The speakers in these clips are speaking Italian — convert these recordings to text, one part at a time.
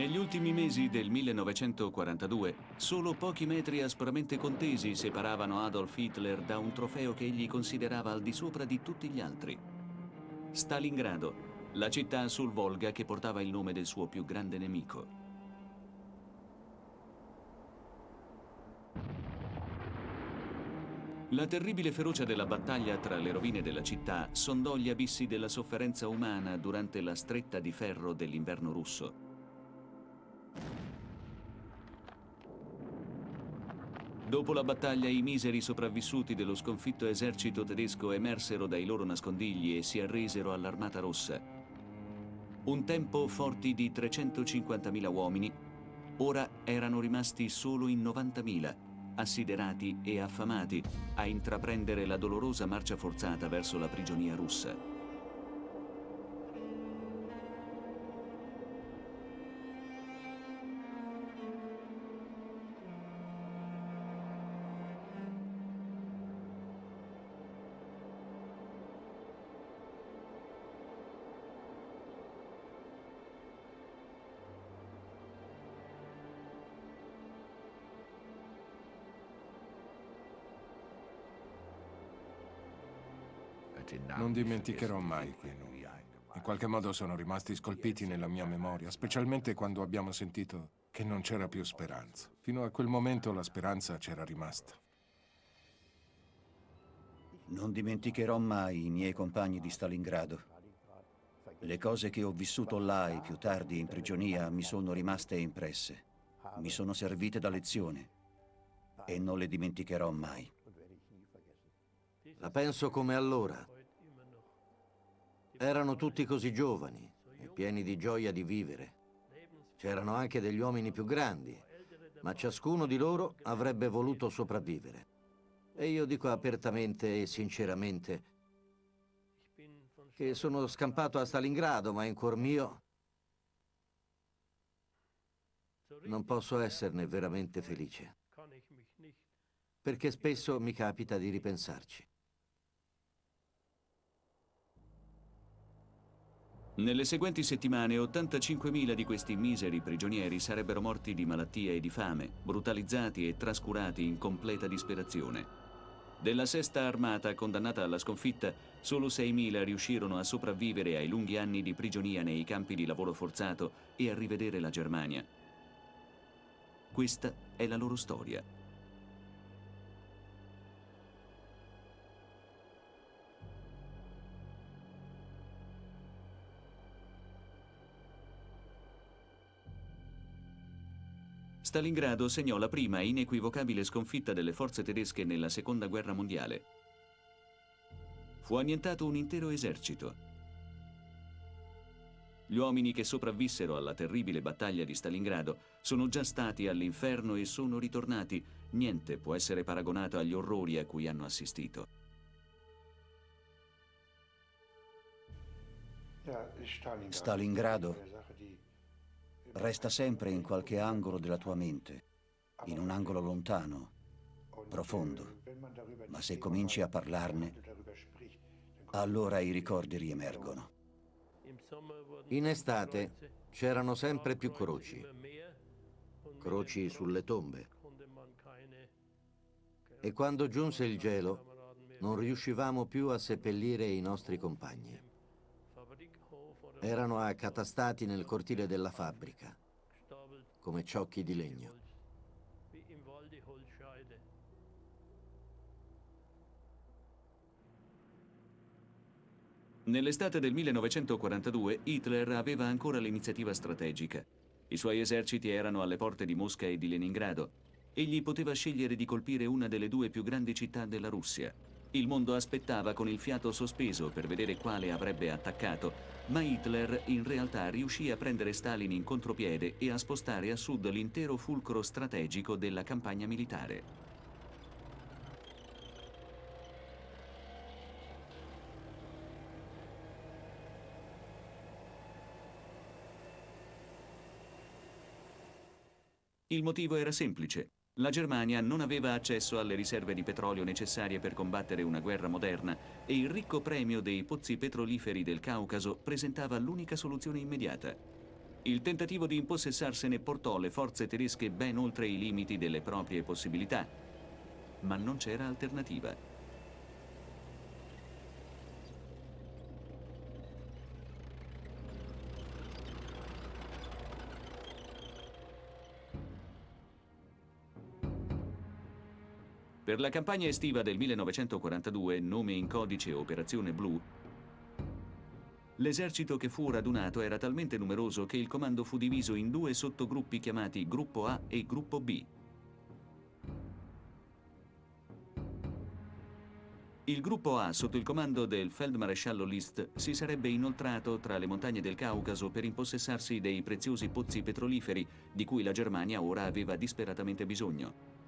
Negli ultimi mesi del 1942, solo pochi metri aspramente contesi separavano Adolf Hitler da un trofeo che egli considerava al di sopra di tutti gli altri. Stalingrado, la città sul Volga che portava il nome del suo più grande nemico. La terribile ferocia della battaglia tra le rovine della città sondò gli abissi della sofferenza umana durante la stretta di ferro dell'inverno russo Dopo la battaglia i miseri sopravvissuti dello sconfitto esercito tedesco emersero dai loro nascondigli e si arresero all'Armata Rossa. Un tempo forti di 350.000 uomini, ora erano rimasti solo in 90.000, assiderati e affamati, a intraprendere la dolorosa marcia forzata verso la prigionia russa. Non dimenticherò mai quei nomi. In qualche modo sono rimasti scolpiti nella mia memoria, specialmente quando abbiamo sentito che non c'era più speranza. Fino a quel momento la speranza c'era rimasta. Non dimenticherò mai i miei compagni di Stalingrado. Le cose che ho vissuto là e più tardi in prigionia mi sono rimaste impresse. Mi sono servite da lezione e non le dimenticherò mai. La penso come allora, erano tutti così giovani e pieni di gioia di vivere. C'erano anche degli uomini più grandi, ma ciascuno di loro avrebbe voluto sopravvivere. E io dico apertamente e sinceramente che sono scampato a Stalingrado, ma in cuor mio non posso esserne veramente felice, perché spesso mi capita di ripensarci. Nelle seguenti settimane 85.000 di questi miseri prigionieri sarebbero morti di malattia e di fame, brutalizzati e trascurati in completa disperazione. Della sesta armata condannata alla sconfitta, solo 6.000 riuscirono a sopravvivere ai lunghi anni di prigionia nei campi di lavoro forzato e a rivedere la Germania. Questa è la loro storia. Stalingrado segnò la prima e inequivocabile sconfitta delle forze tedesche nella Seconda Guerra Mondiale. Fu annientato un intero esercito. Gli uomini che sopravvissero alla terribile battaglia di Stalingrado sono già stati all'inferno e sono ritornati. Niente può essere paragonato agli orrori a cui hanno assistito. Stalingrado resta sempre in qualche angolo della tua mente, in un angolo lontano, profondo, ma se cominci a parlarne, allora i ricordi riemergono. In estate c'erano sempre più croci, croci sulle tombe. E quando giunse il gelo, non riuscivamo più a seppellire i nostri compagni. Erano accatastati nel cortile della fabbrica come ciocchi di legno. Nell'estate del 1942 Hitler aveva ancora l'iniziativa strategica. I suoi eserciti erano alle porte di Mosca e di Leningrado. Egli poteva scegliere di colpire una delle due più grandi città della Russia, il mondo aspettava con il fiato sospeso per vedere quale avrebbe attaccato, ma Hitler in realtà riuscì a prendere Stalin in contropiede e a spostare a sud l'intero fulcro strategico della campagna militare. Il motivo era semplice la Germania non aveva accesso alle riserve di petrolio necessarie per combattere una guerra moderna e il ricco premio dei pozzi petroliferi del Caucaso presentava l'unica soluzione immediata. Il tentativo di impossessarsene portò le forze tedesche ben oltre i limiti delle proprie possibilità, ma non c'era alternativa. Per la campagna estiva del 1942, nome in codice Operazione Blu, l'esercito che fu radunato era talmente numeroso che il comando fu diviso in due sottogruppi chiamati Gruppo A e Gruppo B. Il gruppo A, sotto il comando del feldmaresciallo List, si sarebbe inoltrato tra le montagne del Caucaso per impossessarsi dei preziosi pozzi petroliferi di cui la Germania ora aveva disperatamente bisogno.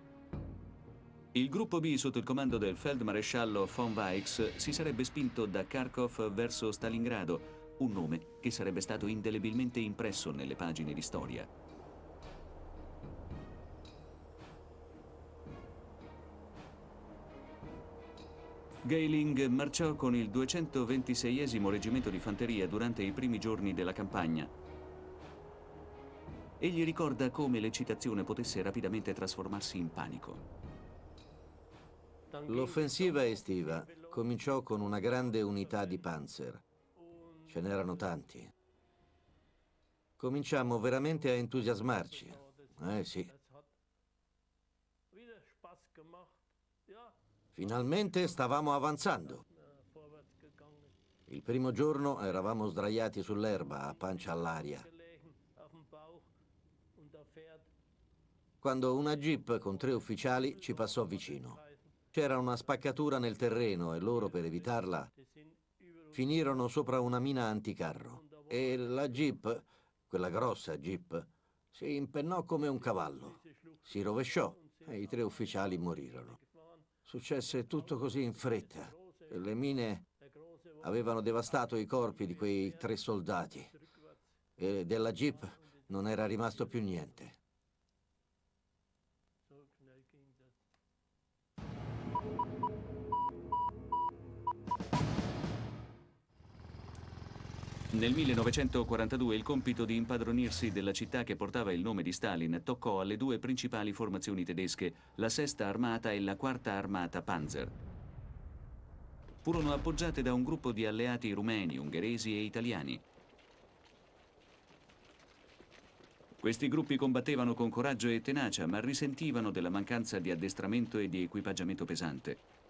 Il gruppo B sotto il comando del feldmaresciallo von Weichs si sarebbe spinto da Kharkov verso Stalingrado, un nome che sarebbe stato indelebilmente impresso nelle pagine di storia. Geiling marciò con il 226 reggimento di fanteria durante i primi giorni della campagna. Egli ricorda come l'eccitazione potesse rapidamente trasformarsi in panico. L'offensiva estiva cominciò con una grande unità di panzer. Ce n'erano tanti. Cominciamo veramente a entusiasmarci. Eh sì. Finalmente stavamo avanzando. Il primo giorno eravamo sdraiati sull'erba a pancia all'aria. Quando una jeep con tre ufficiali ci passò vicino. C'era una spaccatura nel terreno e loro, per evitarla, finirono sopra una mina anticarro e la jeep, quella grossa jeep, si impennò come un cavallo, si rovesciò e i tre ufficiali morirono. Successe tutto così in fretta. Le mine avevano devastato i corpi di quei tre soldati e della jeep non era rimasto più niente. Nel 1942 il compito di impadronirsi della città che portava il nome di Stalin toccò alle due principali formazioni tedesche, la Sesta Armata e la Quarta Armata Panzer. Furono appoggiate da un gruppo di alleati rumeni, ungheresi e italiani. Questi gruppi combattevano con coraggio e tenacia, ma risentivano della mancanza di addestramento e di equipaggiamento pesante.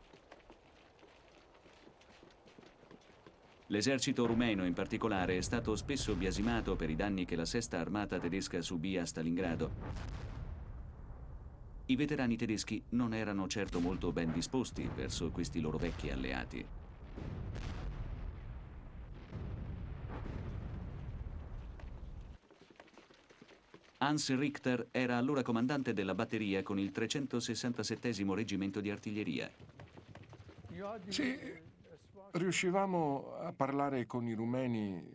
L'esercito rumeno in particolare è stato spesso biasimato per i danni che la sesta armata tedesca subì a Stalingrado. I veterani tedeschi non erano certo molto ben disposti verso questi loro vecchi alleati. Hans Richter era allora comandante della batteria con il 367 reggimento di artiglieria. Sì, Riuscivamo a parlare con i rumeni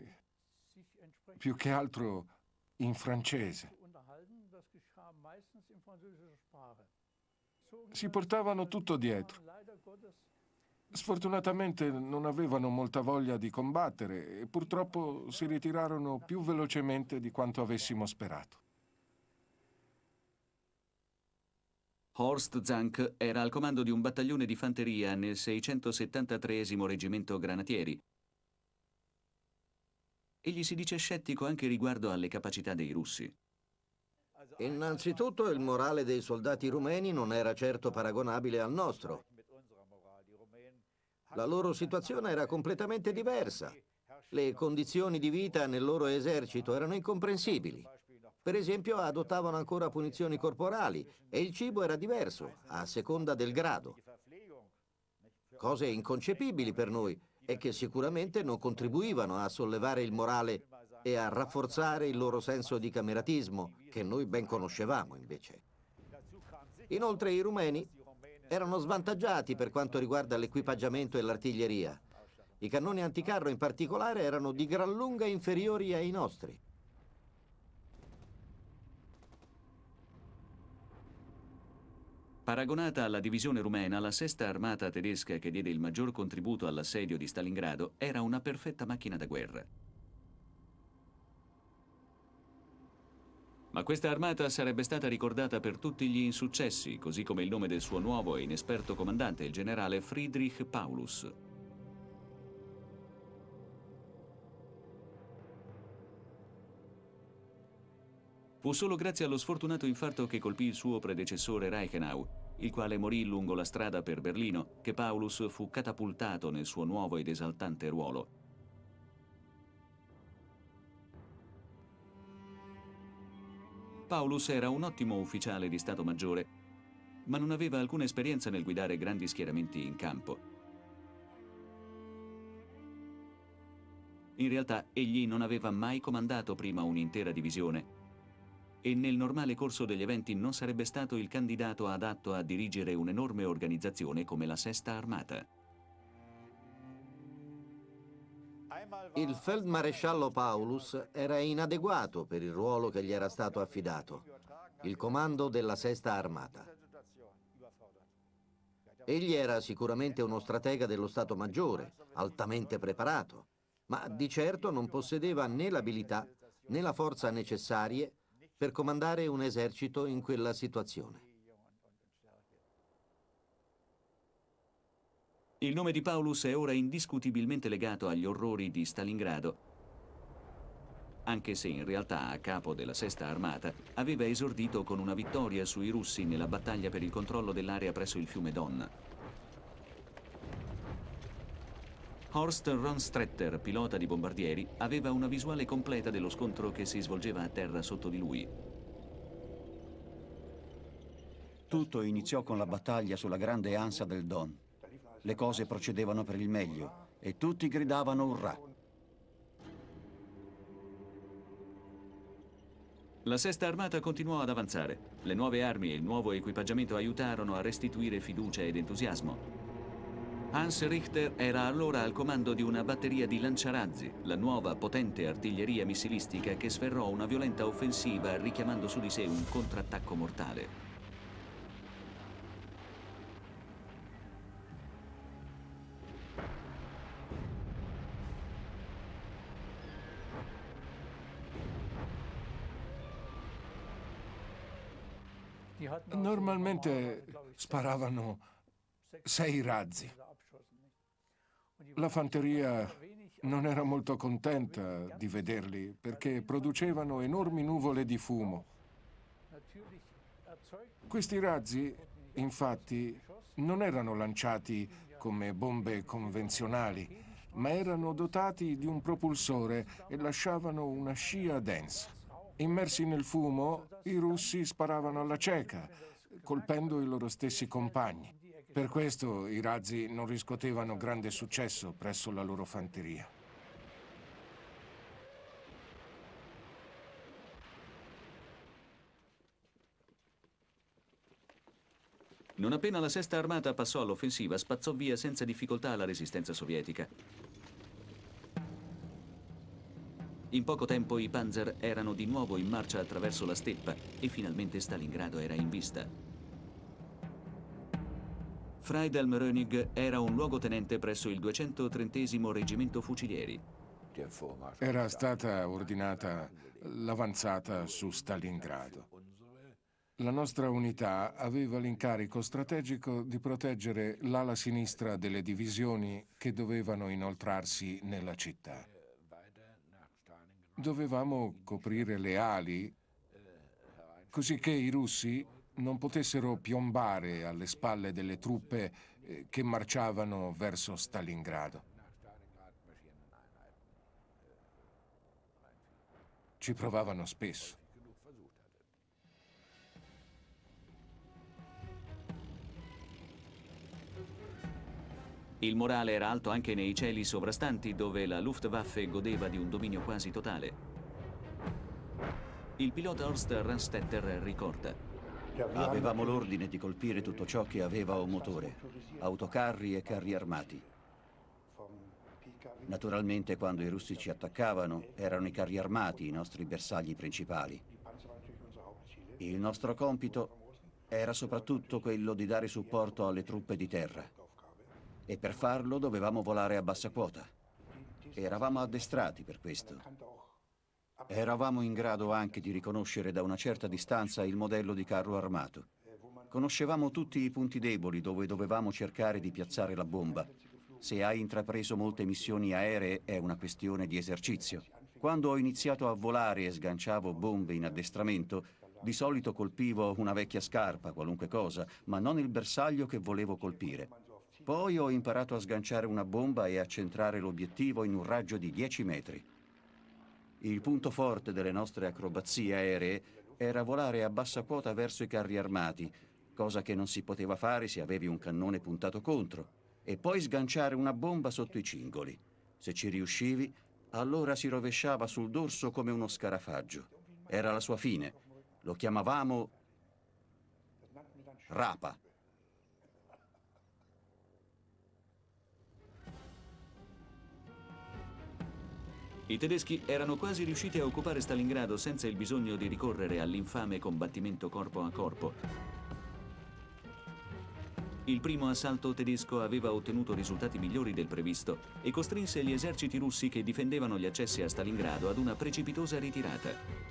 più che altro in francese. Si portavano tutto dietro. Sfortunatamente non avevano molta voglia di combattere e purtroppo si ritirarono più velocemente di quanto avessimo sperato. Horst Zank era al comando di un battaglione di fanteria nel 673 Reggimento Granatieri. Egli si dice scettico anche riguardo alle capacità dei russi. Innanzitutto il morale dei soldati rumeni non era certo paragonabile al nostro. La loro situazione era completamente diversa. Le condizioni di vita nel loro esercito erano incomprensibili. Per esempio adottavano ancora punizioni corporali e il cibo era diverso a seconda del grado. Cose inconcepibili per noi e che sicuramente non contribuivano a sollevare il morale e a rafforzare il loro senso di cameratismo, che noi ben conoscevamo invece. Inoltre i rumeni erano svantaggiati per quanto riguarda l'equipaggiamento e l'artiglieria. I cannoni anticarro in particolare erano di gran lunga inferiori ai nostri. Paragonata alla divisione rumena, la sesta armata tedesca che diede il maggior contributo all'assedio di Stalingrado era una perfetta macchina da guerra. Ma questa armata sarebbe stata ricordata per tutti gli insuccessi, così come il nome del suo nuovo e inesperto comandante, il generale Friedrich Paulus. Fu solo grazie allo sfortunato infarto che colpì il suo predecessore Reichenau, il quale morì lungo la strada per Berlino, che Paulus fu catapultato nel suo nuovo ed esaltante ruolo. Paulus era un ottimo ufficiale di Stato Maggiore, ma non aveva alcuna esperienza nel guidare grandi schieramenti in campo. In realtà egli non aveva mai comandato prima un'intera divisione e nel normale corso degli eventi non sarebbe stato il candidato adatto a dirigere un'enorme organizzazione come la Sesta Armata. Il feldmaresciallo Paulus era inadeguato per il ruolo che gli era stato affidato, il comando della Sesta Armata. Egli era sicuramente uno stratega dello Stato Maggiore, altamente preparato, ma di certo non possedeva né l'abilità né la forza necessarie per comandare un esercito in quella situazione. Il nome di Paulus è ora indiscutibilmente legato agli orrori di Stalingrado, anche se in realtà a capo della Sesta Armata aveva esordito con una vittoria sui russi nella battaglia per il controllo dell'area presso il fiume Don. Horst Ronstetter, pilota di bombardieri, aveva una visuale completa dello scontro che si svolgeva a terra sotto di lui. Tutto iniziò con la battaglia sulla grande ansa del Don. Le cose procedevano per il meglio e tutti gridavano urrà. La sesta armata continuò ad avanzare. Le nuove armi e il nuovo equipaggiamento aiutarono a restituire fiducia ed entusiasmo. Hans Richter era allora al comando di una batteria di lanciarazzi, la nuova potente artiglieria missilistica che sferrò una violenta offensiva richiamando su di sé un contrattacco mortale. Normalmente sparavano sei razzi. La fanteria non era molto contenta di vederli perché producevano enormi nuvole di fumo. Questi razzi, infatti, non erano lanciati come bombe convenzionali, ma erano dotati di un propulsore e lasciavano una scia densa. Immersi nel fumo, i russi sparavano alla cieca, colpendo i loro stessi compagni. Per questo i razzi non riscuotevano grande successo presso la loro fanteria. Non appena la sesta armata passò all'offensiva, spazzò via senza difficoltà la resistenza sovietica. In poco tempo i Panzer erano di nuovo in marcia attraverso la steppa e finalmente Stalingrado era in vista. Friedel Rönig era un luogotenente presso il 230 Reggimento Fucilieri. Era stata ordinata l'avanzata su Stalingrado. La nostra unità aveva l'incarico strategico di proteggere l'ala sinistra delle divisioni che dovevano inoltrarsi nella città. Dovevamo coprire le ali così che i russi non potessero piombare alle spalle delle truppe eh, che marciavano verso Stalingrado. Ci provavano spesso. Il morale era alto anche nei cieli sovrastanti dove la Luftwaffe godeva di un dominio quasi totale. Il pilota Horst Ranstetter ricorda Avevamo l'ordine di colpire tutto ciò che aveva un motore, autocarri e carri armati. Naturalmente quando i russi ci attaccavano erano i carri armati i nostri bersagli principali. Il nostro compito era soprattutto quello di dare supporto alle truppe di terra e per farlo dovevamo volare a bassa quota. Eravamo addestrati per questo. Eravamo in grado anche di riconoscere da una certa distanza il modello di carro armato. Conoscevamo tutti i punti deboli dove dovevamo cercare di piazzare la bomba. Se hai intrapreso molte missioni aeree è una questione di esercizio. Quando ho iniziato a volare e sganciavo bombe in addestramento, di solito colpivo una vecchia scarpa, qualunque cosa, ma non il bersaglio che volevo colpire. Poi ho imparato a sganciare una bomba e a centrare l'obiettivo in un raggio di 10 metri. Il punto forte delle nostre acrobazie aeree era volare a bassa quota verso i carri armati, cosa che non si poteva fare se avevi un cannone puntato contro, e poi sganciare una bomba sotto i cingoli. Se ci riuscivi, allora si rovesciava sul dorso come uno scarafaggio. Era la sua fine. Lo chiamavamo rapa. I tedeschi erano quasi riusciti a occupare Stalingrado senza il bisogno di ricorrere all'infame combattimento corpo a corpo. Il primo assalto tedesco aveva ottenuto risultati migliori del previsto e costrinse gli eserciti russi che difendevano gli accessi a Stalingrado ad una precipitosa ritirata.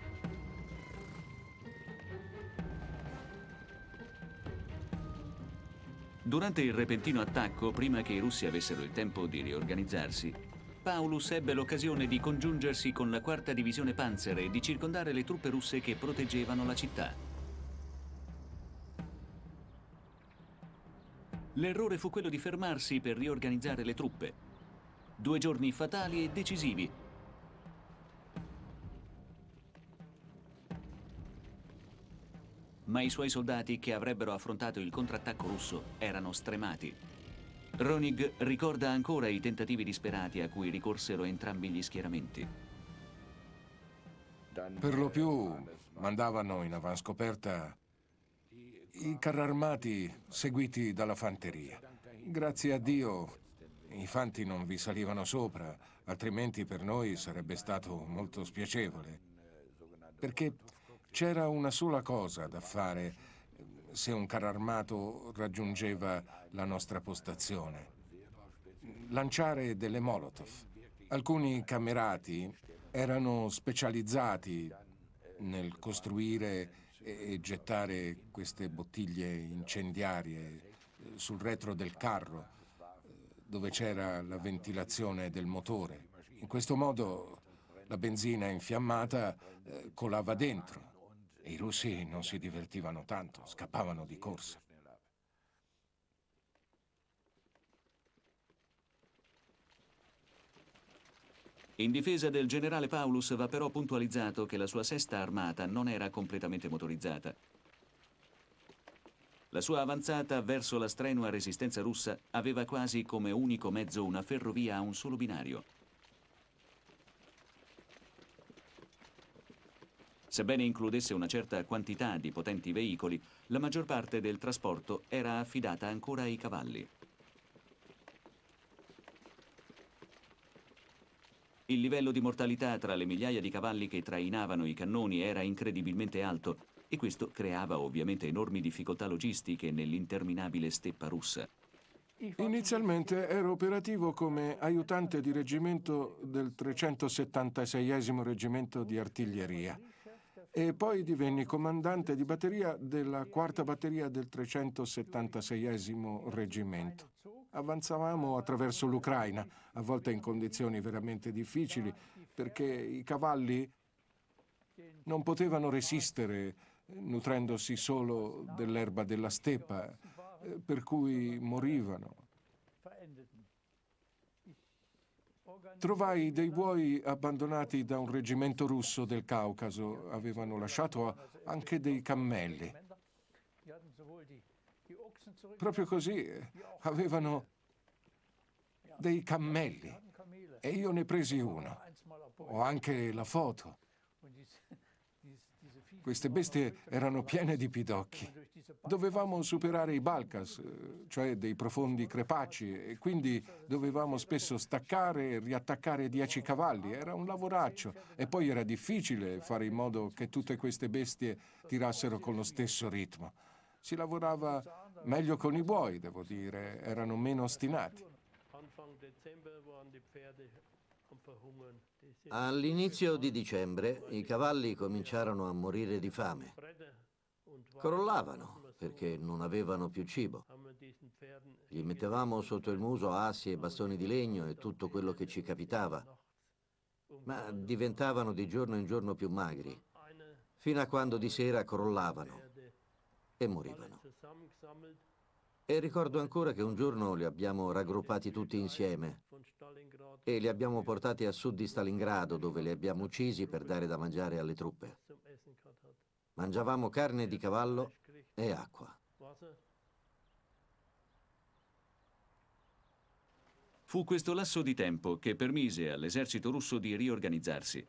Durante il repentino attacco, prima che i russi avessero il tempo di riorganizzarsi, Paulus ebbe l'occasione di congiungersi con la quarta divisione Panzer e di circondare le truppe russe che proteggevano la città. L'errore fu quello di fermarsi per riorganizzare le truppe. Due giorni fatali e decisivi. Ma i suoi soldati che avrebbero affrontato il contrattacco russo erano stremati. Ronig ricorda ancora i tentativi disperati a cui ricorsero entrambi gli schieramenti. Per lo più mandavano in avanscoperta i carri armati seguiti dalla fanteria. Grazie a Dio i fanti non vi salivano sopra, altrimenti per noi sarebbe stato molto spiacevole. Perché c'era una sola cosa da fare se un carro armato raggiungeva la nostra postazione. Lanciare delle molotov. Alcuni camerati erano specializzati nel costruire e gettare queste bottiglie incendiarie eh, sul retro del carro eh, dove c'era la ventilazione del motore. In questo modo la benzina infiammata eh, colava dentro i russi non si divertivano tanto, scappavano di corsa. In difesa del generale Paulus va però puntualizzato che la sua sesta armata non era completamente motorizzata. La sua avanzata verso la strenua resistenza russa aveva quasi come unico mezzo una ferrovia a un solo binario. Sebbene includesse una certa quantità di potenti veicoli, la maggior parte del trasporto era affidata ancora ai cavalli. Il livello di mortalità tra le migliaia di cavalli che trainavano i cannoni era incredibilmente alto e questo creava ovviamente enormi difficoltà logistiche nell'interminabile steppa russa. Inizialmente ero operativo come aiutante di reggimento del 376 reggimento di artiglieria e poi divenni comandante di batteria della quarta batteria del 376 reggimento. Avanzavamo attraverso l'Ucraina, a volte in condizioni veramente difficili, perché i cavalli non potevano resistere eh, nutrendosi solo dell'erba della steppa, eh, per cui morivano. Trovai dei buoi abbandonati da un reggimento russo del Caucaso, avevano lasciato anche dei cammelli. Proprio così, eh, avevano dei cammelli e io ne presi uno. Ho anche la foto. Queste bestie erano piene di pidocchi. Dovevamo superare i Balcas, eh, cioè dei profondi crepacci, e quindi dovevamo spesso staccare e riattaccare dieci cavalli. Era un lavoraccio e poi era difficile fare in modo che tutte queste bestie tirassero con lo stesso ritmo. Si lavorava meglio con i buoi, devo dire, erano meno ostinati. All'inizio di dicembre i cavalli cominciarono a morire di fame crollavano perché non avevano più cibo. Gli mettevamo sotto il muso assi e bastoni di legno e tutto quello che ci capitava, ma diventavano di giorno in giorno più magri, fino a quando di sera crollavano e morivano. E ricordo ancora che un giorno li abbiamo raggruppati tutti insieme e li abbiamo portati a sud di Stalingrado dove li abbiamo uccisi per dare da mangiare alle truppe. Mangiavamo carne di cavallo e acqua. Fu questo lasso di tempo che permise all'esercito russo di riorganizzarsi.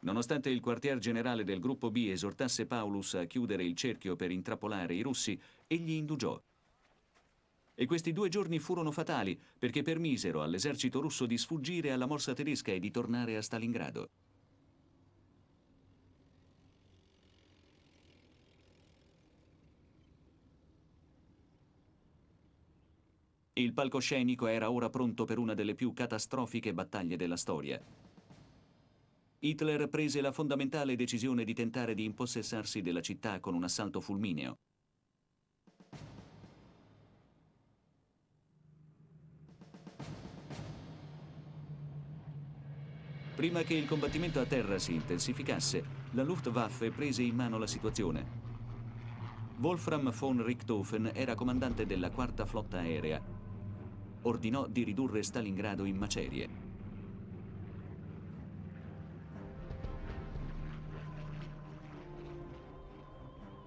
Nonostante il quartier generale del gruppo B esortasse Paulus a chiudere il cerchio per intrappolare i russi, egli indugiò. E questi due giorni furono fatali perché permisero all'esercito russo di sfuggire alla morsa tedesca e di tornare a Stalingrado. Il palcoscenico era ora pronto per una delle più catastrofiche battaglie della storia. Hitler prese la fondamentale decisione di tentare di impossessarsi della città con un assalto fulmineo. Prima che il combattimento a terra si intensificasse, la Luftwaffe prese in mano la situazione. Wolfram von Richthofen era comandante della quarta flotta aerea. Ordinò di ridurre Stalingrado in macerie.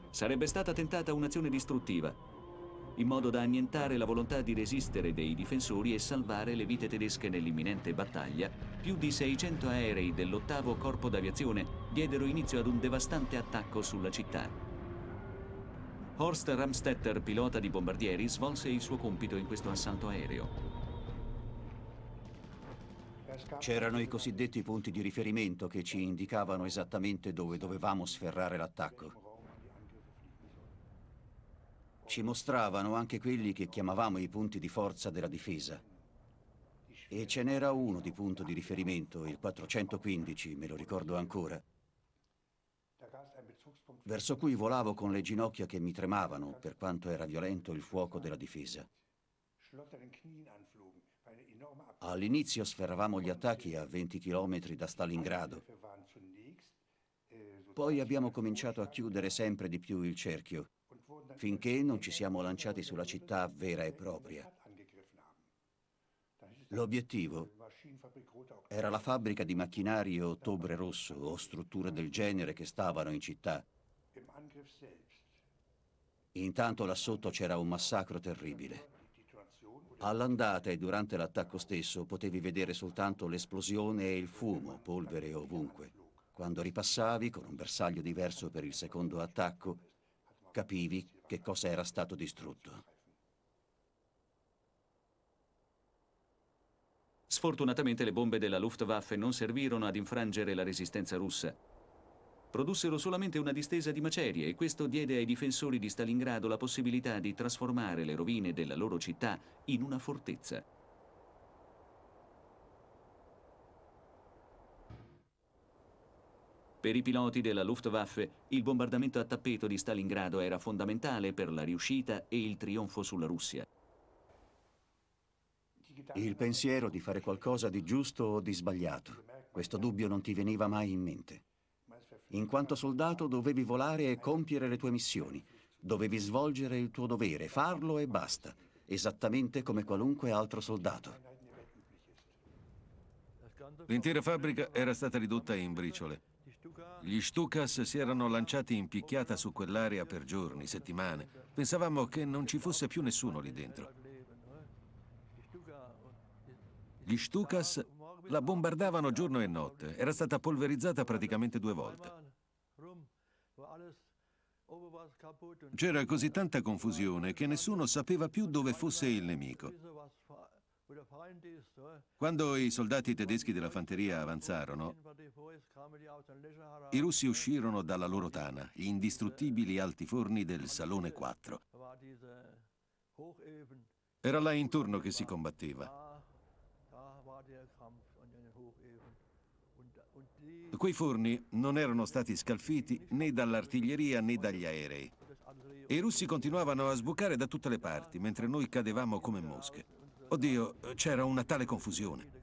Sarebbe stata tentata un'azione distruttiva, in modo da annientare la volontà di resistere dei difensori e salvare le vite tedesche nell'imminente battaglia, più di 600 aerei dell'ottavo Corpo d'Aviazione diedero inizio ad un devastante attacco sulla città. Horst Ramstetter, pilota di bombardieri, svolse il suo compito in questo assalto aereo. C'erano i cosiddetti punti di riferimento che ci indicavano esattamente dove dovevamo sferrare l'attacco ci mostravano anche quelli che chiamavamo i punti di forza della difesa. E ce n'era uno di punto di riferimento, il 415, me lo ricordo ancora, verso cui volavo con le ginocchia che mi tremavano per quanto era violento il fuoco della difesa. All'inizio sferravamo gli attacchi a 20 km da Stalingrado. Poi abbiamo cominciato a chiudere sempre di più il cerchio finché non ci siamo lanciati sulla città vera e propria. L'obiettivo era la fabbrica di macchinari Ottobre Rosso o strutture del genere che stavano in città. Intanto là sotto c'era un massacro terribile. All'andata e durante l'attacco stesso potevi vedere soltanto l'esplosione e il fumo, polvere ovunque. Quando ripassavi con un bersaglio diverso per il secondo attacco, capivi che cosa era stato distrutto. Sfortunatamente le bombe della Luftwaffe non servirono ad infrangere la resistenza russa. Produssero solamente una distesa di macerie e questo diede ai difensori di Stalingrado la possibilità di trasformare le rovine della loro città in una fortezza. Per i piloti della Luftwaffe il bombardamento a tappeto di Stalingrado era fondamentale per la riuscita e il trionfo sulla Russia. Il pensiero di fare qualcosa di giusto o di sbagliato, questo dubbio non ti veniva mai in mente. In quanto soldato dovevi volare e compiere le tue missioni, dovevi svolgere il tuo dovere, farlo e basta, esattamente come qualunque altro soldato. L'intera fabbrica era stata ridotta in briciole. Gli Stukas si erano lanciati in picchiata su quell'area per giorni, settimane. Pensavamo che non ci fosse più nessuno lì dentro. Gli Stukas la bombardavano giorno e notte. Era stata polverizzata praticamente due volte. C'era così tanta confusione che nessuno sapeva più dove fosse il nemico. Quando i soldati tedeschi della fanteria avanzarono, i russi uscirono dalla loro tana, gli indistruttibili forni del Salone 4. Era là intorno che si combatteva. Quei forni non erano stati scalfiti né dall'artiglieria né dagli aerei. E i russi continuavano a sbucare da tutte le parti, mentre noi cadevamo come mosche. Oddio, c'era una tale confusione.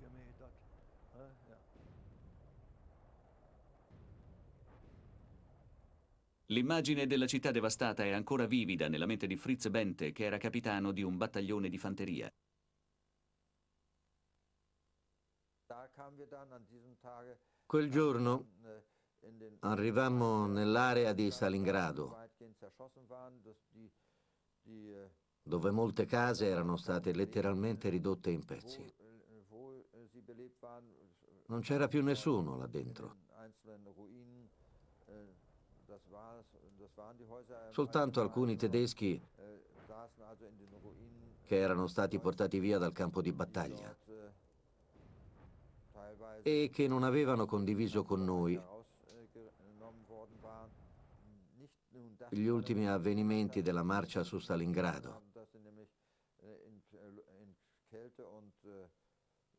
L'immagine della città devastata è ancora vivida nella mente di Fritz Bente, che era capitano di un battaglione di fanteria. Quel giorno arrivammo nell'area di Salingrado dove molte case erano state letteralmente ridotte in pezzi. Non c'era più nessuno là dentro. Soltanto alcuni tedeschi che erano stati portati via dal campo di battaglia e che non avevano condiviso con noi gli ultimi avvenimenti della marcia su Stalingrado. Äh,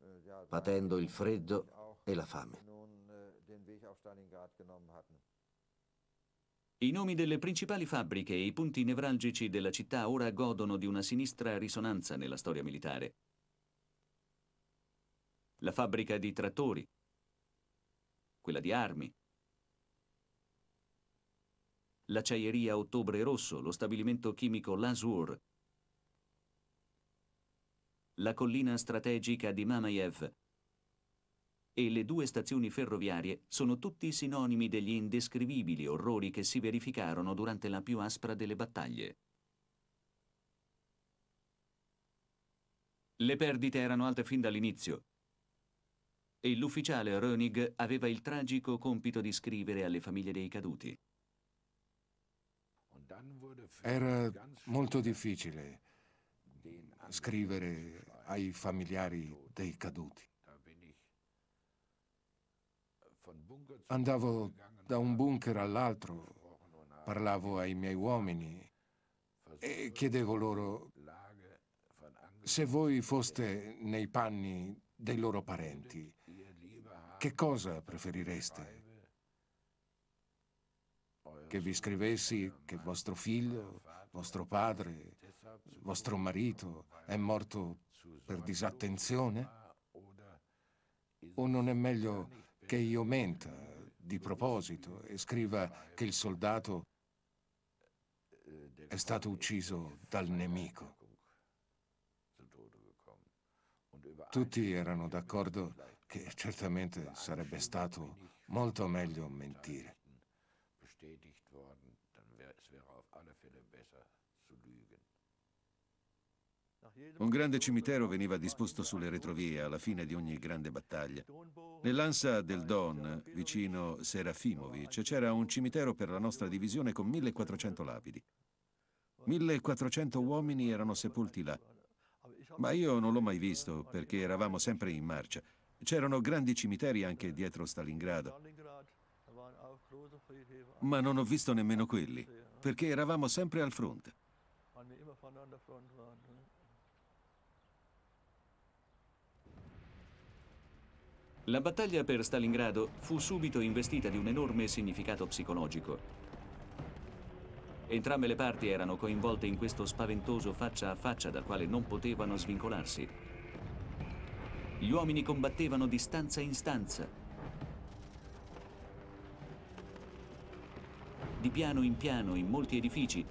äh, patendo il freddo e la fame. Äh, I nomi delle principali fabbriche e i punti nevralgici della città ora godono di una sinistra risonanza nella storia militare. La fabbrica di trattori, quella di armi, l'acciaieria Ottobre Rosso, lo stabilimento chimico L'Azur, la collina strategica di Mamayev e le due stazioni ferroviarie sono tutti sinonimi degli indescrivibili orrori che si verificarono durante la più aspra delle battaglie. Le perdite erano alte fin dall'inizio e l'ufficiale Roenig aveva il tragico compito di scrivere alle famiglie dei caduti. Era molto difficile scrivere ai familiari dei caduti. Andavo da un bunker all'altro, parlavo ai miei uomini e chiedevo loro se voi foste nei panni dei loro parenti, che cosa preferireste? Che vi scrivessi che vostro figlio, vostro padre, vostro marito è morto per disattenzione? O non è meglio che io menta di proposito e scriva che il soldato è stato ucciso dal nemico? Tutti erano d'accordo che certamente sarebbe stato molto meglio mentire. Un grande cimitero veniva disposto sulle retrovie alla fine di ogni grande battaglia. Nell'Ansa del Don, vicino Serafimovic, c'era un cimitero per la nostra divisione con 1400 lapidi. 1400 uomini erano sepolti là. Ma io non l'ho mai visto perché eravamo sempre in marcia. C'erano grandi cimiteri anche dietro Stalingrado. Ma non ho visto nemmeno quelli, perché eravamo sempre al fronte. La battaglia per Stalingrado fu subito investita di un enorme significato psicologico. Entrambe le parti erano coinvolte in questo spaventoso faccia a faccia dal quale non potevano svincolarsi. Gli uomini combattevano di stanza in stanza, di piano in piano in molti edifici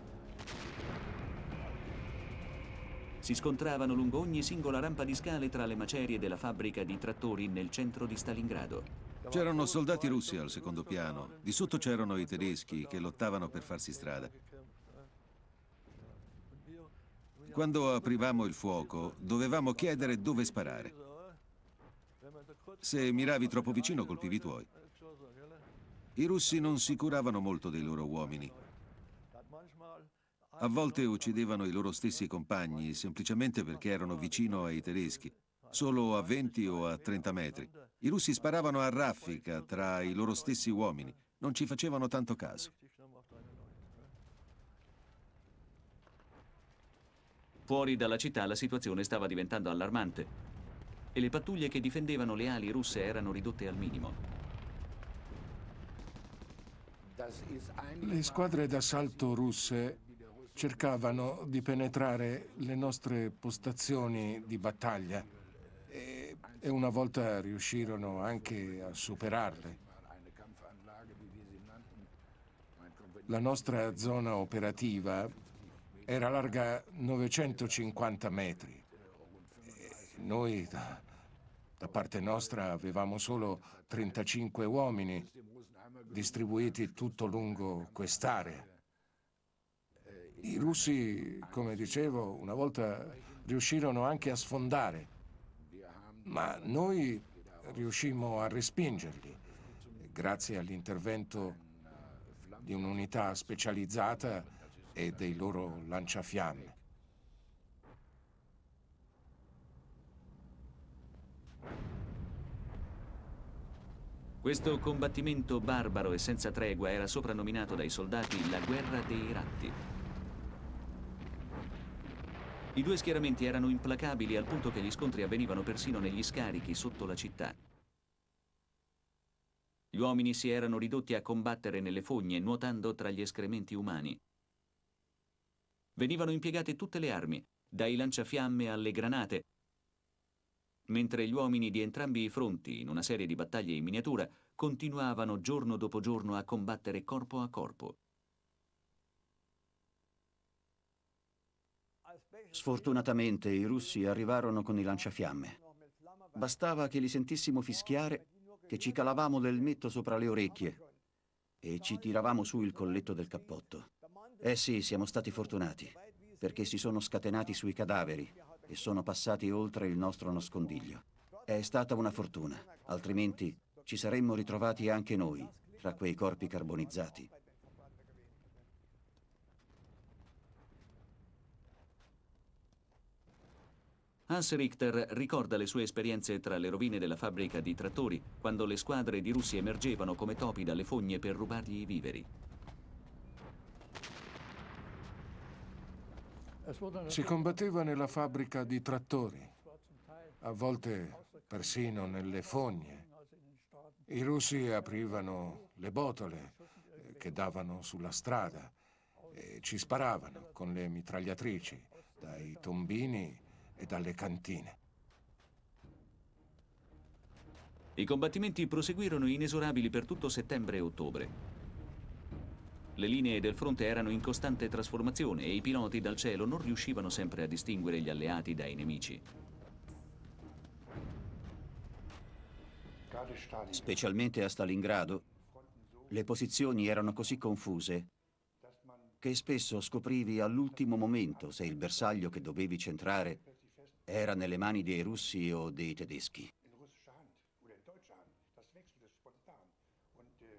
si scontravano lungo ogni singola rampa di scale tra le macerie della fabbrica di trattori nel centro di Stalingrado. C'erano soldati russi al secondo piano, di sotto c'erano i tedeschi che lottavano per farsi strada. Quando aprivamo il fuoco dovevamo chiedere dove sparare. Se miravi troppo vicino colpivi i tuoi. I russi non si curavano molto dei loro uomini. A volte uccidevano i loro stessi compagni semplicemente perché erano vicino ai tedeschi, solo a 20 o a 30 metri. I russi sparavano a raffica tra i loro stessi uomini, non ci facevano tanto caso. Fuori dalla città la situazione stava diventando allarmante e le pattuglie che difendevano le ali russe erano ridotte al minimo. Le squadre d'assalto russe cercavano di penetrare le nostre postazioni di battaglia e, e una volta riuscirono anche a superarle. La nostra zona operativa era larga 950 metri. E noi, da, da parte nostra, avevamo solo 35 uomini distribuiti tutto lungo quest'area. I russi, come dicevo, una volta riuscirono anche a sfondare, ma noi riuscimmo a respingerli grazie all'intervento di un'unità specializzata e dei loro lanciafiamme. Questo combattimento barbaro e senza tregua era soprannominato dai soldati la guerra dei ratti i due schieramenti erano implacabili al punto che gli scontri avvenivano persino negli scarichi sotto la città. Gli uomini si erano ridotti a combattere nelle fogne nuotando tra gli escrementi umani. Venivano impiegate tutte le armi, dai lanciafiamme alle granate, mentre gli uomini di entrambi i fronti, in una serie di battaglie in miniatura, continuavano giorno dopo giorno a combattere corpo a corpo. Sfortunatamente i russi arrivarono con i lanciafiamme. Bastava che li sentissimo fischiare che ci calavamo l'elmetto sopra le orecchie e ci tiravamo su il colletto del cappotto. Eh sì, siamo stati fortunati, perché si sono scatenati sui cadaveri e sono passati oltre il nostro nascondiglio. È stata una fortuna, altrimenti ci saremmo ritrovati anche noi, tra quei corpi carbonizzati. Hans Richter ricorda le sue esperienze tra le rovine della fabbrica di trattori, quando le squadre di russi emergevano come topi dalle fogne per rubargli i viveri. Si combatteva nella fabbrica di trattori, a volte persino nelle fogne. I russi aprivano le botole eh, che davano sulla strada e ci sparavano con le mitragliatrici dai tombini e dalle cantine. I combattimenti proseguirono inesorabili per tutto settembre e ottobre. Le linee del fronte erano in costante trasformazione e i piloti dal cielo non riuscivano sempre a distinguere gli alleati dai nemici. Specialmente a Stalingrado, le posizioni erano così confuse che spesso scoprivi all'ultimo momento se il bersaglio che dovevi centrare era nelle mani dei russi o dei tedeschi.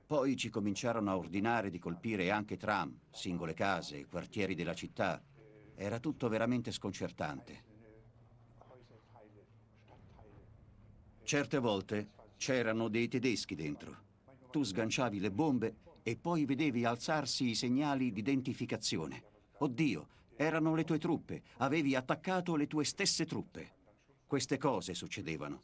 Poi ci cominciarono a ordinare di colpire anche tram, singole case, quartieri della città. Era tutto veramente sconcertante. Certe volte c'erano dei tedeschi dentro. Tu sganciavi le bombe e poi vedevi alzarsi i segnali di identificazione. Oddio, erano le tue truppe, avevi attaccato le tue stesse truppe. Queste cose succedevano.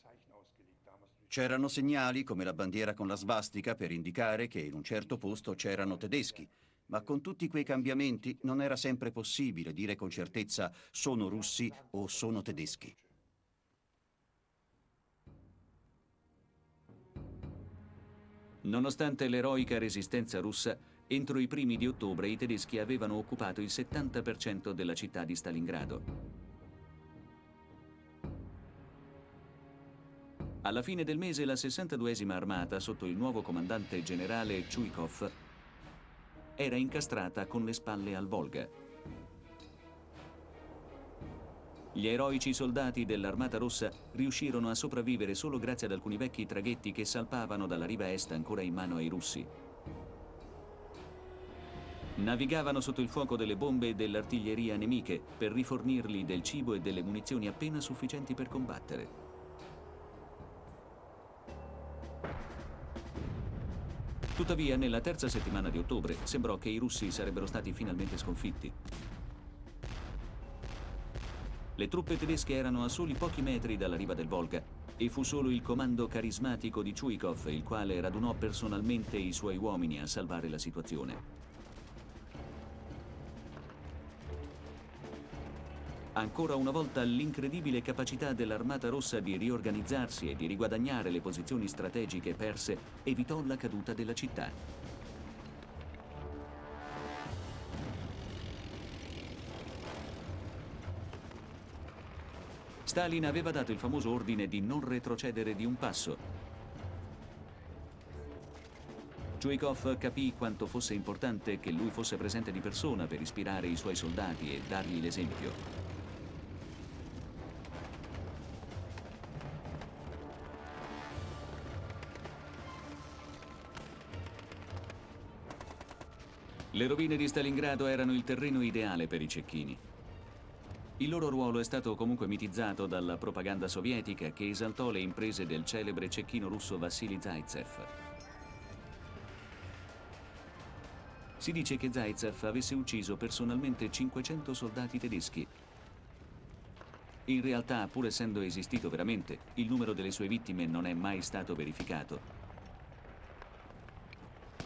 C'erano segnali come la bandiera con la svastica per indicare che in un certo posto c'erano tedeschi, ma con tutti quei cambiamenti non era sempre possibile dire con certezza sono russi o sono tedeschi. Nonostante l'eroica resistenza russa, Entro i primi di ottobre i tedeschi avevano occupato il 70% della città di Stalingrado. Alla fine del mese la 62esima armata, sotto il nuovo comandante generale Chuikov, era incastrata con le spalle al Volga. Gli eroici soldati dell'Armata Rossa riuscirono a sopravvivere solo grazie ad alcuni vecchi traghetti che salpavano dalla riva est ancora in mano ai russi. Navigavano sotto il fuoco delle bombe e dell'artiglieria nemiche per rifornirli del cibo e delle munizioni appena sufficienti per combattere. Tuttavia, nella terza settimana di ottobre sembrò che i russi sarebbero stati finalmente sconfitti. Le truppe tedesche erano a soli pochi metri dalla riva del Volga e fu solo il comando carismatico di Chuikov il quale radunò personalmente i suoi uomini a salvare la situazione. Ancora una volta l'incredibile capacità dell'Armata Rossa di riorganizzarsi e di riguadagnare le posizioni strategiche perse evitò la caduta della città. Stalin aveva dato il famoso ordine di non retrocedere di un passo. Chuikov capì quanto fosse importante che lui fosse presente di persona per ispirare i suoi soldati e dargli l'esempio. Le rovine di Stalingrado erano il terreno ideale per i cecchini. Il loro ruolo è stato comunque mitizzato dalla propaganda sovietica che esaltò le imprese del celebre cecchino russo Vassili Zaitsev. Si dice che Zaitsev avesse ucciso personalmente 500 soldati tedeschi. In realtà, pur essendo esistito veramente, il numero delle sue vittime non è mai stato verificato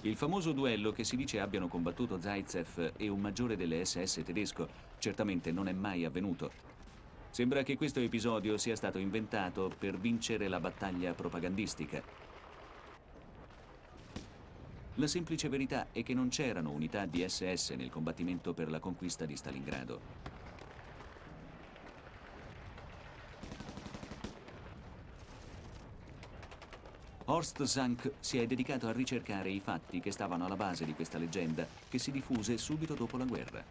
il famoso duello che si dice abbiano combattuto Zaitsev e un maggiore delle SS tedesco certamente non è mai avvenuto. Sembra che questo episodio sia stato inventato per vincere la battaglia propagandistica. La semplice verità è che non c'erano unità di SS nel combattimento per la conquista di Stalingrado. Horst Zank si è dedicato a ricercare i fatti che stavano alla base di questa leggenda che si diffuse subito dopo la guerra.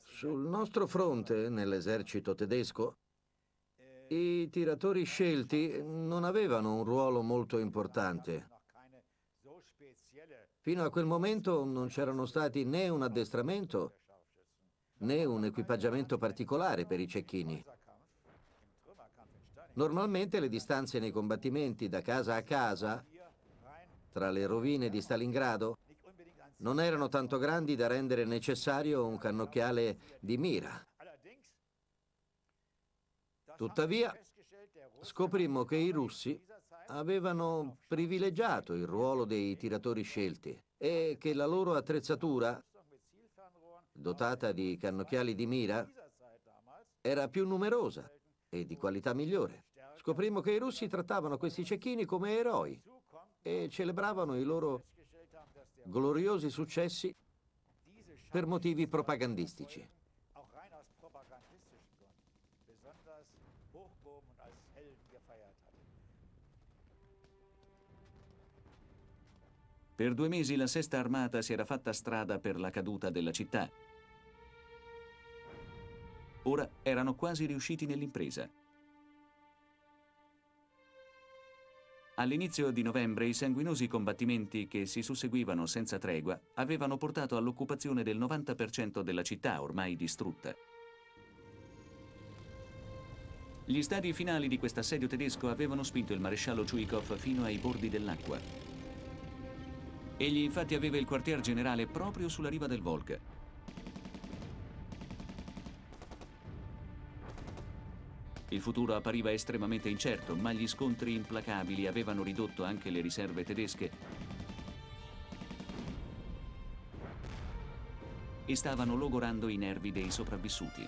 Sul nostro fronte, nell'esercito tedesco, i tiratori scelti non avevano un ruolo molto importante. Fino a quel momento non c'erano stati né un addestramento né un equipaggiamento particolare per i cecchini. Normalmente le distanze nei combattimenti da casa a casa, tra le rovine di Stalingrado, non erano tanto grandi da rendere necessario un cannocchiale di mira. Tuttavia, scoprimmo che i russi avevano privilegiato il ruolo dei tiratori scelti e che la loro attrezzatura, dotata di cannocchiali di mira, era più numerosa e di qualità migliore. Scoprimo che i russi trattavano questi cecchini come eroi e celebravano i loro gloriosi successi per motivi propagandistici. Per due mesi la Sesta Armata si era fatta strada per la caduta della città Ora erano quasi riusciti nell'impresa. All'inizio di novembre i sanguinosi combattimenti che si susseguivano senza tregua avevano portato all'occupazione del 90% della città ormai distrutta. Gli stadi finali di questo assedio tedesco avevano spinto il maresciallo Chuikov fino ai bordi dell'acqua. Egli infatti aveva il quartier generale proprio sulla riva del Volga Il futuro appariva estremamente incerto, ma gli scontri implacabili avevano ridotto anche le riserve tedesche e stavano logorando i nervi dei sopravvissuti.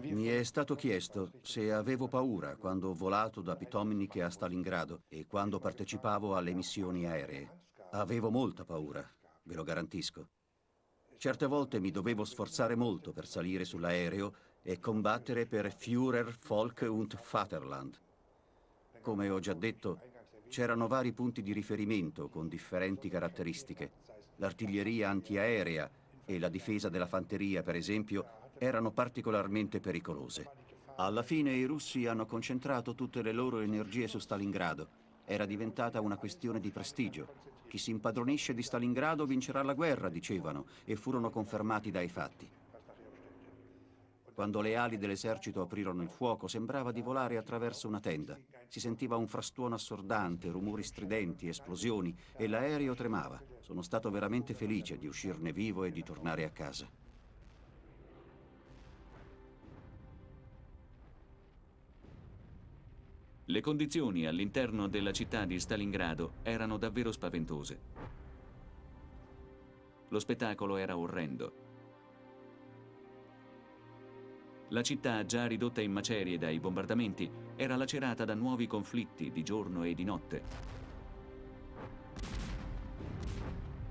Mi è stato chiesto se avevo paura quando ho volato da Pitomnik a Stalingrado e quando partecipavo alle missioni aeree. Avevo molta paura ve lo garantisco. Certe volte mi dovevo sforzare molto per salire sull'aereo e combattere per Führer, Volk und Vaterland. Come ho già detto, c'erano vari punti di riferimento con differenti caratteristiche. L'artiglieria antiaerea e la difesa della fanteria, per esempio, erano particolarmente pericolose. Alla fine i russi hanno concentrato tutte le loro energie su Stalingrado era diventata una questione di prestigio. Chi si impadronisce di Stalingrado vincerà la guerra, dicevano, e furono confermati dai fatti. Quando le ali dell'esercito aprirono il fuoco, sembrava di volare attraverso una tenda. Si sentiva un frastuono assordante, rumori stridenti, esplosioni e l'aereo tremava. Sono stato veramente felice di uscirne vivo e di tornare a casa. Le condizioni all'interno della città di Stalingrado erano davvero spaventose. Lo spettacolo era orrendo. La città, già ridotta in macerie dai bombardamenti, era lacerata da nuovi conflitti di giorno e di notte.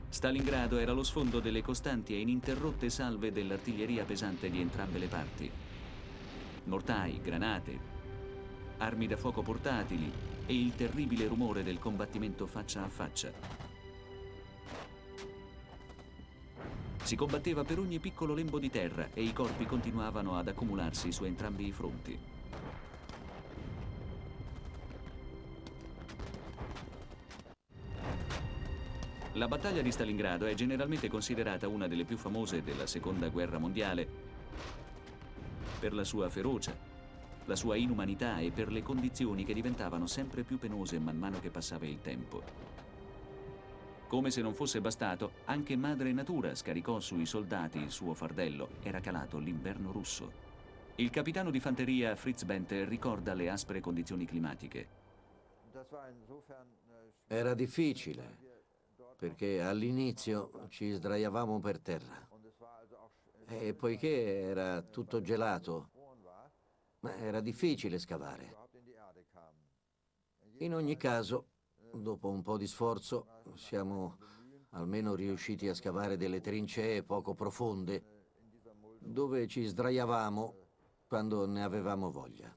Stalingrado era lo sfondo delle costanti e ininterrotte salve dell'artiglieria pesante di entrambe le parti. Mortai, granate, armi da fuoco portatili e il terribile rumore del combattimento faccia a faccia. Si combatteva per ogni piccolo lembo di terra e i corpi continuavano ad accumularsi su entrambi i fronti. La battaglia di Stalingrado è generalmente considerata una delle più famose della Seconda Guerra Mondiale per la sua ferocia, la sua inumanità e per le condizioni che diventavano sempre più penose man mano che passava il tempo. Come se non fosse bastato, anche madre natura scaricò sui soldati il suo fardello, era calato l'inverno russo. Il capitano di fanteria Fritz Bente ricorda le aspre condizioni climatiche. Era difficile, perché all'inizio ci sdraiavamo per terra. E poiché era tutto gelato, ma era difficile scavare. In ogni caso, dopo un po' di sforzo, siamo almeno riusciti a scavare delle trincee poco profonde dove ci sdraiavamo quando ne avevamo voglia.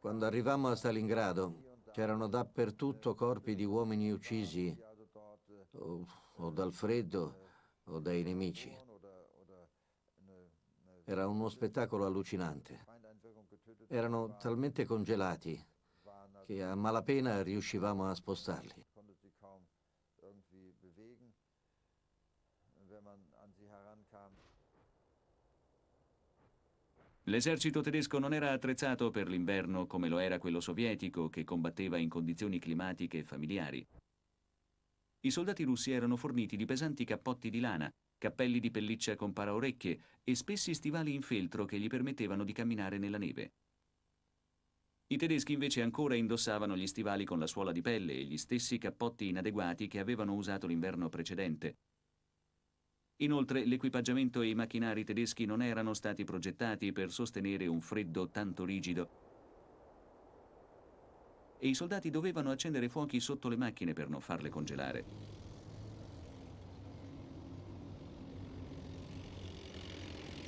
Quando arrivammo a Stalingrado c'erano dappertutto corpi di uomini uccisi o, o dal freddo o dai nemici. Era uno spettacolo allucinante. Erano talmente congelati che a malapena riuscivamo a spostarli. L'esercito tedesco non era attrezzato per l'inverno come lo era quello sovietico che combatteva in condizioni climatiche familiari. I soldati russi erano forniti di pesanti cappotti di lana cappelli di pelliccia con paraorecchie e spessi stivali in feltro che gli permettevano di camminare nella neve. I tedeschi invece ancora indossavano gli stivali con la suola di pelle e gli stessi cappotti inadeguati che avevano usato l'inverno precedente. Inoltre l'equipaggiamento e i macchinari tedeschi non erano stati progettati per sostenere un freddo tanto rigido e i soldati dovevano accendere fuochi sotto le macchine per non farle congelare.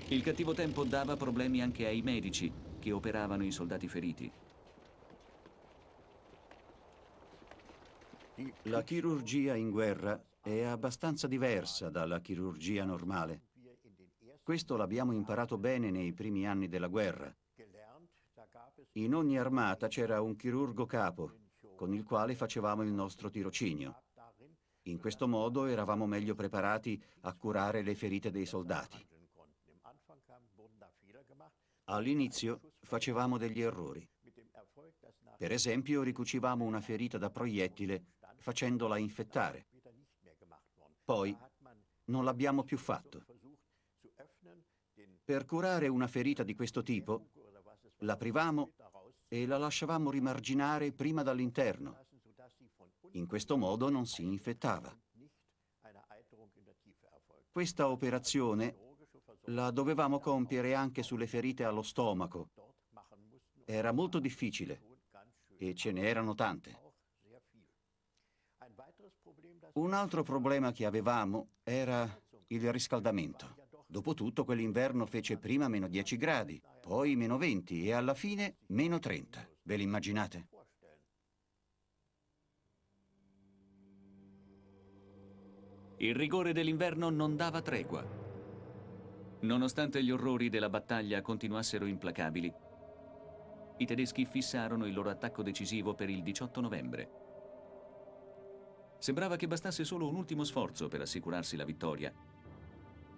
Il cattivo tempo dava problemi anche ai medici che operavano i soldati feriti. La chirurgia in guerra è abbastanza diversa dalla chirurgia normale. Questo l'abbiamo imparato bene nei primi anni della guerra. In ogni armata c'era un chirurgo capo con il quale facevamo il nostro tirocinio. In questo modo eravamo meglio preparati a curare le ferite dei soldati. All'inizio facevamo degli errori. Per esempio ricucivamo una ferita da proiettile facendola infettare. Poi non l'abbiamo più fatto. Per curare una ferita di questo tipo, l'aprivamo e la lasciavamo rimarginare prima dall'interno. In questo modo non si infettava. Questa operazione la dovevamo compiere anche sulle ferite allo stomaco. Era molto difficile e ce ne erano tante. Un altro problema che avevamo era il riscaldamento. Dopotutto quell'inverno fece prima meno 10 gradi, poi meno 20 e alla fine meno 30. Ve l'immaginate? Il rigore dell'inverno non dava tregua. Nonostante gli orrori della battaglia continuassero implacabili, i tedeschi fissarono il loro attacco decisivo per il 18 novembre. Sembrava che bastasse solo un ultimo sforzo per assicurarsi la vittoria,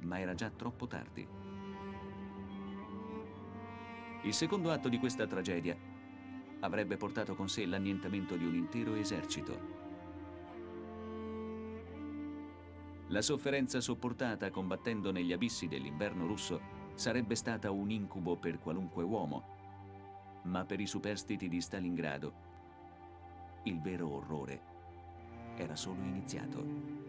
ma era già troppo tardi. Il secondo atto di questa tragedia avrebbe portato con sé l'annientamento di un intero esercito. La sofferenza sopportata combattendo negli abissi dell'inverno russo sarebbe stata un incubo per qualunque uomo, ma per i superstiti di Stalingrado il vero orrore era solo iniziato.